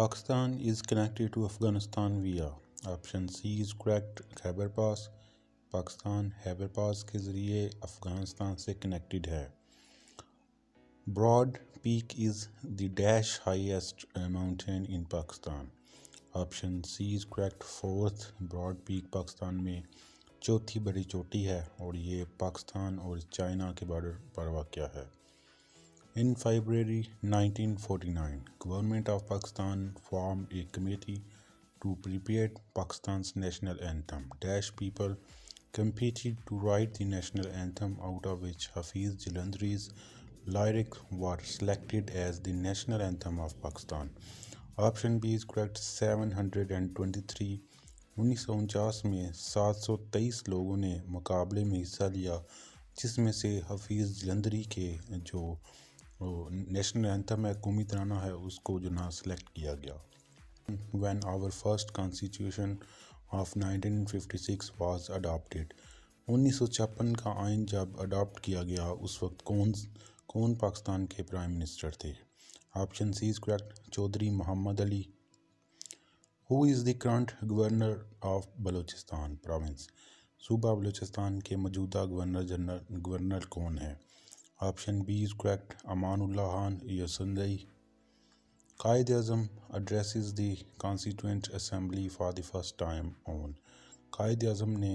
Pakistan is connected to Afghanistan via option C is correct Khyber Pass Pakistan Khyber Pass के ज़रिए अफ़गानिस्तान से connected है Broad Peak is the dash highest mountain in Pakistan option C is correct fourth Broad Peak Pakistan में चौथी बड़ी चोटी है और ये पाकिस्तान और चाइना के बॉर्डर पर वाक़ है In February 1949, Government of Pakistan formed a committee to prepare Pakistan's national anthem. Dash people competed to write the national anthem out of which Hafiz Jalandri's lyrics were selected as the national anthem of Pakistan. Option B is correct 723 1949 में 723 लोगों ने मुकाबले में हिस्सा लिया जिसमें से हफीज़ जलंधरी के जो नेशनल एंथम है कौमी तराना है उसको जो ना सेलेक्ट किया गया when our first constitution of 1956 was adopted उन्नीस का आइन जब अडॉप्ट किया गया उस वक्त कौन कौन पाकिस्तान के प्राइम मिनिस्टर थे option C is correct Chaudhry Muhammad Ali who is the current governor of Balochistan province सूबा बलूचिस्तान के मौजूदा गवर्नर जनरल गवर्नर कौन है option B is correct Amanullah Khan या Quaid Azam address the constituent assembly for the first time on Quaid Azam ने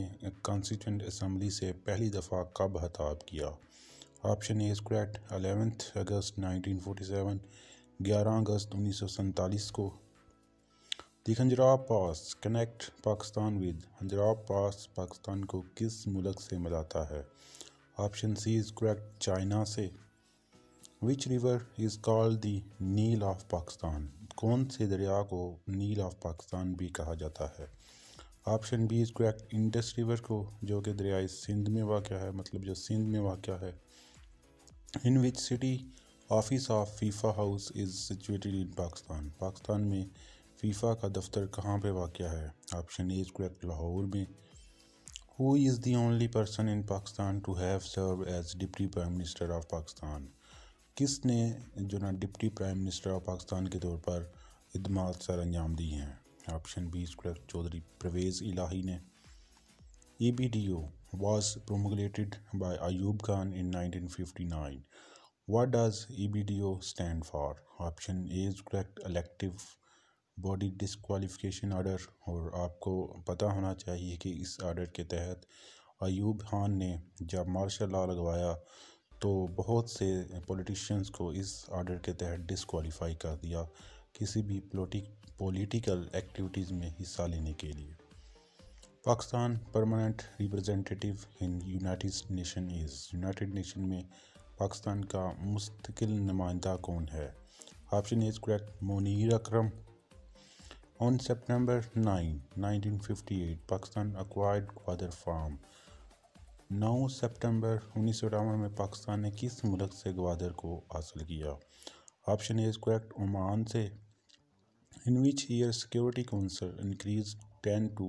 कॉन्स्टिटेंट असम्बली से पहली दफ़ा कब हताब किया option A is correct eleventh August seven ग्यारह अगस्त उन्नीस सौ को the Khunjerab Pass connect Pakistan with Khunjerab Pass Pakistan को किस मुल्क से मिलाता है option C is correct China से. Which river is called the Nile of Pakistan कौन से दरिया को नील ऑफ पाकिस्तान भी कहा जाता है option B is correct Indus river को जो कि दरियाई सिंध में वाक़ है मतलब जो सिंध में वाक़ है in which city office of FIFA house is situated in Pakistan Pakistan में फीफा का दफ्तर कहाँ पे वाक़ है option A is correct Lahore में Who is the only person in Pakistan to have served as Deputy Prime Minister of Pakistan? किसने जो ना deputy prime minister of Pakistan के तौर पर इदम सर अंजाम दिए हैं option B correct Chaudhry Pervaiz Elahi ने E B D O was promulgated by Ayub Khan in nineteen fifty nine what does E B D O stand for option A is correct elective body disqualification order और आपको पता होना चाहिए कि इस आर्डर के तहत अयूब खान ने जब मार्शल लॉ लगवाया तो बहुत से पॉलिटिशियंस को इस आर्डर के तहत डिसक्वालीफाई कर दिया किसी भी पोलिटिक पॉलिटिकल एक्टिविटीज़ में हिस्सा लेने के लिए Pakistan permanent representative in United Nation is United Nation में पाकिस्तान का मुस्तकिल नुमाइंदा कौन है option is correct Munir Akram On September 9, 1958, Pakistan acquired Gwadar from 9 सितंबर उन्नीस में पाकिस्तान ने किस मुल्क से ग्वादर को हासिल किया option A is correct Oman से in which year security council increase 10 to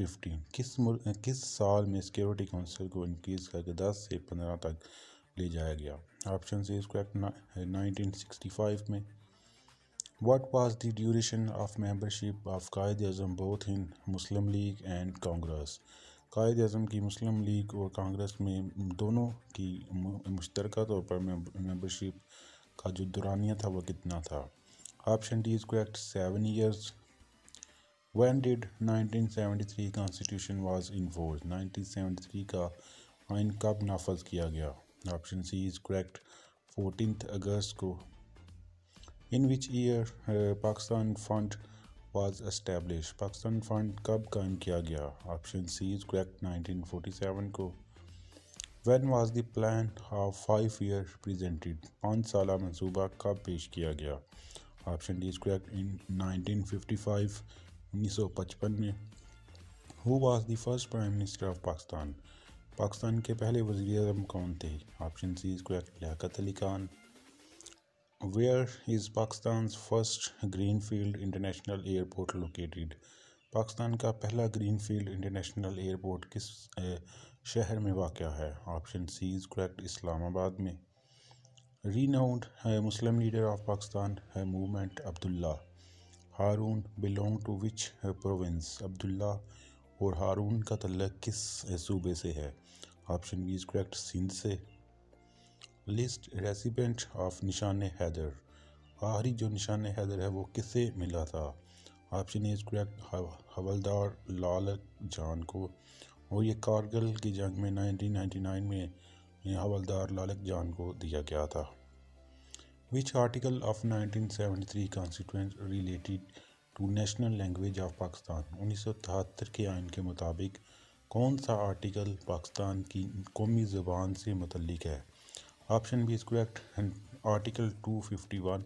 15 किस किस साल में सिक्योरिटी काउंसिल को इंक्रीज करके 10 से 15 तक ले जाया गया ऑप्शन से इज़ करेक्ट 1965 में What was the duration of membership of Quaid Azam both in Muslim League and Congress Quaid Azam की मुस्लिम लीग और कांग्रेस में दोनों की मुश्तर तौर पर मेंबरशिप का जो दुरानिया था वह कितना था option D is correct seven years when did 1973 constitution was in force 1973 का आइन कब नाफज किया गया option C is correct fourteen August को in which year uh, pakistan fund was established pakistan fund kab qaim kiya gaya option c is correct 1947 ko when was the plan of 5 years presented on sala mansuba kab pesh kiya gaya option d is correct in 1955 1955 mein who was the first prime minister of pakistan pakistan ke pehle wazir azam kaun the option c is correct liaquat ali khan Where is Pakistan's first greenfield international airport located? Pakistan का पहला greenfield international airport किस शहर में वाक़ है option C is correct Islamabad में renowned Muslim leader of Pakistan movement Abdullah Haroon belong to which province Abdullah और हारून का तल्ला किस सूबे से है option B is correct Sindh से लिस्ट रेसिपेंट ऑफ निशान हैदर आखिरी जो निशान हैदर है वो किससे मिला था option is correct Havildar Lal Jan को और ये कारगिल की जंग में 1999 में हवलदार लालक जान को दिया गया था which article of 1973 constituent related to national language of Pakistan उन्नीस के आयन के मुताबिक कौन सा आर्टिकल पाकिस्तान की कौमी ज़बान से मतलब है Option B is correct and Article 251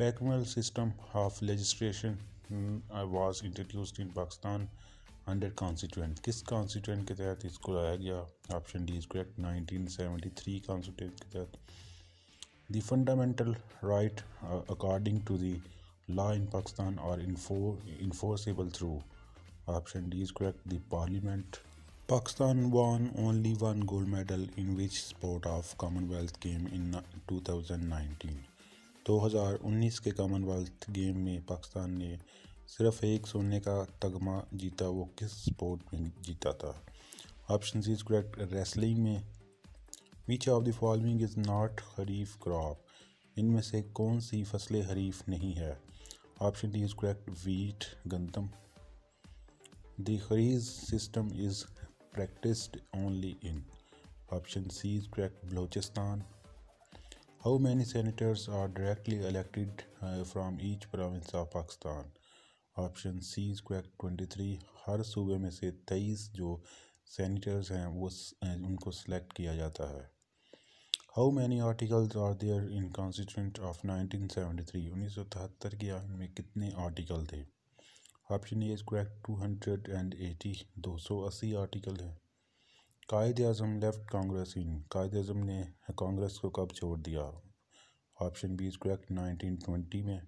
Backmill system of legislation was introduced in Pakistan under constituent किस कॉन्स्टिट्यूंट के तहत इसको लाया गया option D is correct 1973 constituent के तहत the fundamental right according to the law in Pakistan are enforceable through option D is correct the parliament Pakistan won only one gold medal in which sport of Commonwealth game in 2019. 2019 के Commonwealth game में पाकिस्तान ने सिर्फ एक सोने का तगमा जीता वो किस स्पोर्ट में जीता था ऑप्शन इज करेक्ट रेसलिंग में which of the following is not kharif crop इनमें से कौन सी फसलें हरीफ नहीं है ऑप्शन इज करेक्ट वीट गंदम दरीज system is practiced only in? Option C is correct, Balochistan. How many senators are directly elected uh, from each province of Pakistan? Option C square twenty three हर सूबे में से तेईस जो सैनिटर्स हैं वो उनको सेलेक्ट किया जाता है how many articles are there in constituent of 1973 1973 की आइन में कितने आर्टिकल थे option A is correct two hundred and eighty दो सौ अस्सी आर्टिकल है कायद अजम लेफ्ट कांग्रेस इन कायद अजम ने कांग्रेस को कब छोड़ दिया option B is correct nineteen twenty में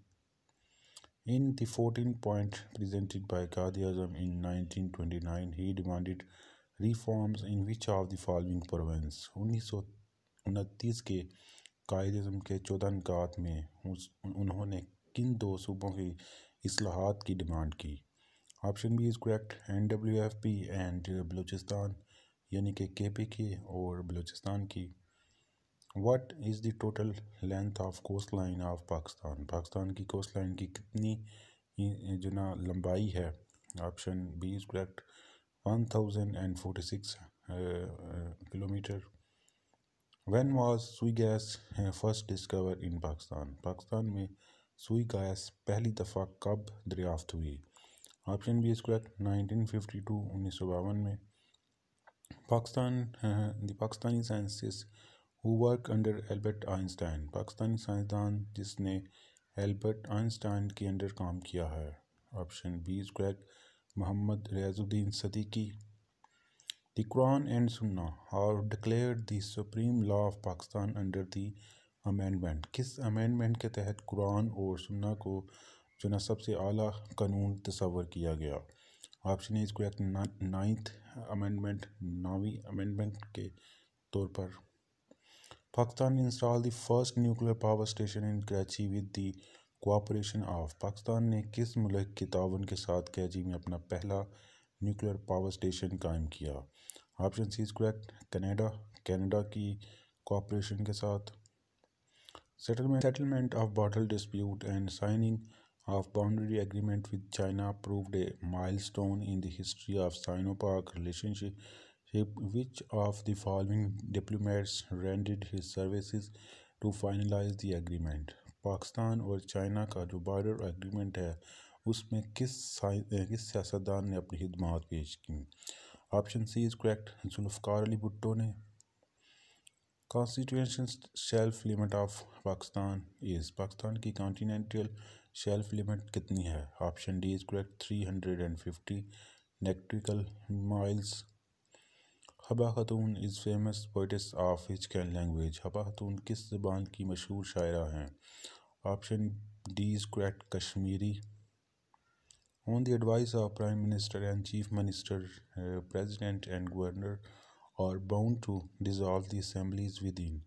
in the fourteen point presented by Quaid Azam in nineteen twenty nine he demanded reforms in which of the following province उन्नीस सौ उनतीस के कायद अजम के चौदह निकात में उन्होंने किन दो सूबों की असलाहत की डिमांड की option B is correct N W F P and Balochistan यानी कि के पी के और बलूचिस्तान की what is the total length of coast line of Pakistan Pakistan की कोस्ट लाइन की कितनी जो ना लंबाई है option B is correct one thousand and forty six kilometre when was Sui gas first discover in Pakistan Pakistan में सुई गैस पहली दफ़ा कब दरियाफ्त हुई option B is correct nineteen fifty two उन्नीस सौ बावन में पाकिस्तान हाँ, हाँ, the Pakistani scientist who work under Albert Einstein Pakistani साइंसदान जिसने एल्बर्ट आइंस्टाइन के अंडर काम किया है option B is correct Muhammad Riazuddin Siddiqui Quran and and Sunnah are declared the supreme law of Pakistan under amendment किस अमेंडमेंट के तहत कुरान और सुन्ना को जो ना सबसे आला कानून तस्वर किया गया option is correct ninth amendment नावी अमेंडमेंट के तौर पर Pakistan install the first nuclear power station in Karachi with the cooperation of Pakistan ने किस मुल्क के तावन के साथ कैची में अपना पहला न्यूक्लियर पावर स्टेशन कायम किया option C is correct Canada Canada की कोऑपरेशन के साथ settlement, settlement of bottle dispute and signing of boundary agreement with China proved a milestone in the history of Sino-Pak relationship. Which of the following diplomats rendered his services to finalize the agreement? Pakistan और China का जो border agreement है उसमें किस किस सियासतदान ने अपनी खदमात पेश की option C is correct Zulfikar Ali Bhutto ने constitution shelf limit of Pakistan is Pakistan की कॉन्टीनेंटल शेल्फ लिमिट कितनी है option D is correct three hundred and fifty nautical miles Habba Khatoon is famous poetess of which कैन लैंग्वेज हबा खतून किस जबान की मशहूर शायरा हैं option D is correct Kashmiri on the advice of prime minister and chief minister president and governor are bound to dissolve the assemblies with in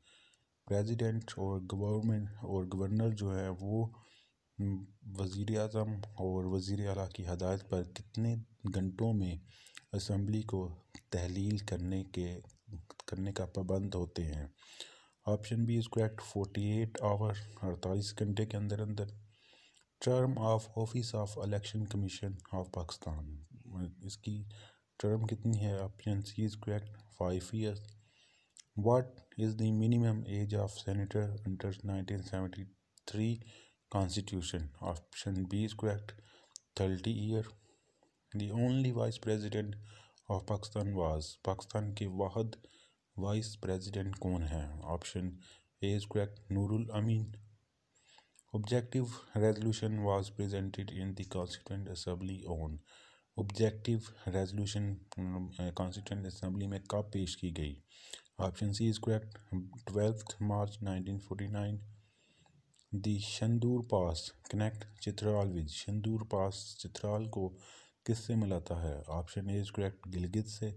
president और government और governor जो है वो वज़ी अजम और वज़ी अला की हदायत पर कितने घंटों में असम्बली को तहलील करने के करने का पाबंद होते हैं ऑप्शन बी इसको एक्ट फोर्टी एट आवर अड़तालीस घंटे के अंदर अंदर term of office of election commission of Pakistan इसकी टर्म कितनी है option C is correct five years what is the minimum age of senator under nineteen seventy three constitution option B is correct thirty year the only vice president of Pakistan was Pakistan के वाहद vice president कौन है option A is correct Nurul Amin objective resolution was presented in the constituent assembly on objective resolution constituent assembly में कब पेश की गई option C is correct twelfth March nineteen forty the Shandur pass connect Chitral with Shandur pass Chitral को किससे मिलाता है option A is correct Gilgit से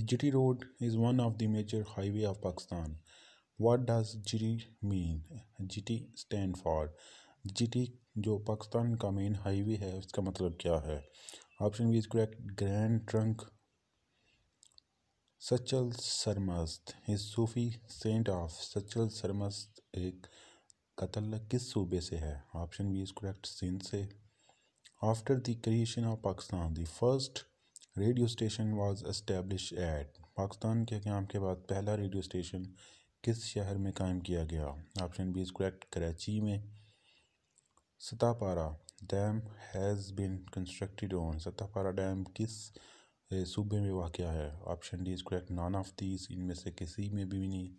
GT road is one of the major highway of Pakistan what does GT mean GT stand for G T जो पाकिस्तान का main highway है उसका मतलब क्या है option B is correct grand trunk Sachal Sarmast इस सूफी सेंट ऑफ सचल सरमस्त एक कतल किस सूबे से है option B is correct Sindh से after the creation of Pakistan the first radio station was establish at Pakistan के क्याम के बाद पहला रेडियो स्टेशन किस शहर में कायम किया गया option B is correct Karachi में Satapara dam has been constructed on Satpara dam किस सूबे में वाक़ है option D is correct none of these इनमें से किसी में भी नहीं